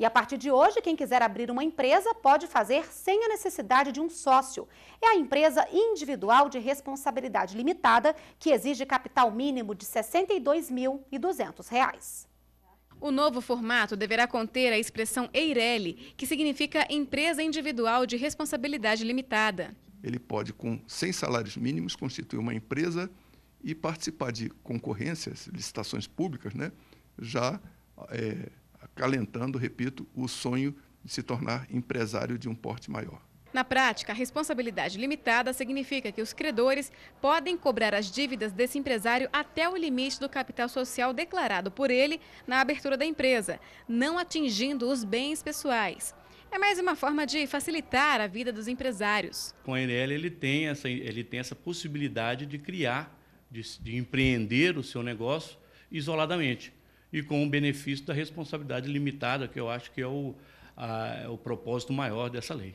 E a partir de hoje, quem quiser abrir uma empresa pode fazer sem a necessidade de um sócio. É a empresa individual de responsabilidade limitada que exige capital mínimo de R$ 62.200. O novo formato deverá conter a expressão EIRELI, que significa Empresa Individual de Responsabilidade Limitada. Ele pode, com 100 salários mínimos, constituir uma empresa e participar de concorrências, licitações públicas, né? já é, acalentando, repito, o sonho de se tornar empresário de um porte maior. Na prática, a responsabilidade limitada significa que os credores podem cobrar as dívidas desse empresário até o limite do capital social declarado por ele na abertura da empresa, não atingindo os bens pessoais. É mais uma forma de facilitar a vida dos empresários. Com a NL, ele tem essa, ele tem essa possibilidade de criar, de, de empreender o seu negócio isoladamente e com o benefício da responsabilidade limitada, que eu acho que é o, a, é o propósito maior dessa lei.